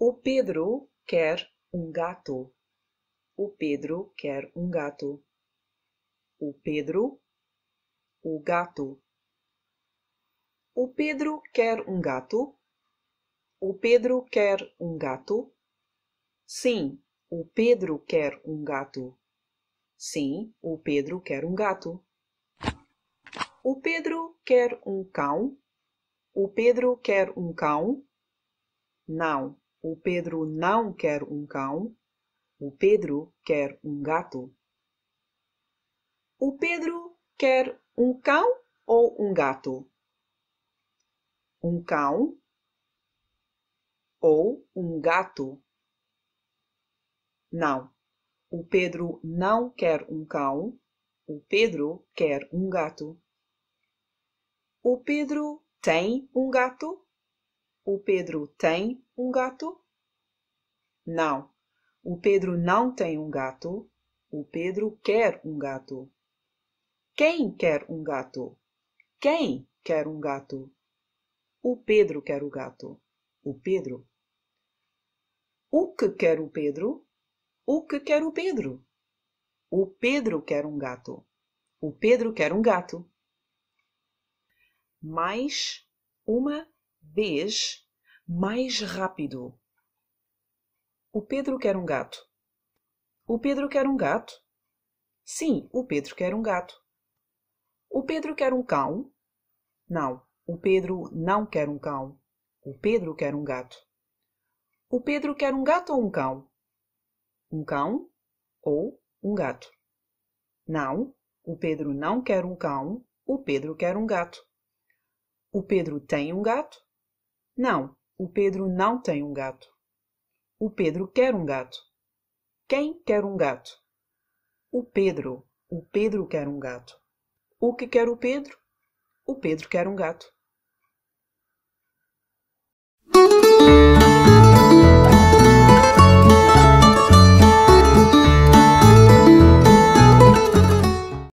O Pedro quer um gato. O Pedro quer um gato. O Pedro, o gato. O Pedro quer um gato. O Pedro quer um gato. Sim, o Pedro quer um gato. Sim, o Pedro quer um gato. O Pedro quer um cão. O Pedro quer um cão. Não, o Pedro não quer um cão, o Pedro quer um gato. O Pedro quer um cão ou um gato? Um cão ou um gato? Não. O Pedro não quer um cão, o Pedro quer um gato. O Pedro tem um gato? O Pedro tem um gato? Não. O Pedro não tem um gato. O Pedro quer um gato. Quem quer um gato? Quem quer um gato? O Pedro quer o gato. O Pedro. O que quer o Pedro? O que quer o Pedro? O Pedro quer um gato. O Pedro quer um gato. Mais uma vez mais rápido o pedro quer um gato o pedro quer um gato sim o pedro quer um gato o pedro quer um cão não o pedro não quer um cão o pedro quer um gato o pedro quer um gato ou um cão um cão ou um gato não o pedro não quer um cão o pedro quer um gato o pedro tem um gato não, o Pedro não tem um gato. O Pedro quer um gato. Quem quer um gato? O Pedro. O Pedro quer um gato. O que quer o Pedro? O Pedro quer um gato.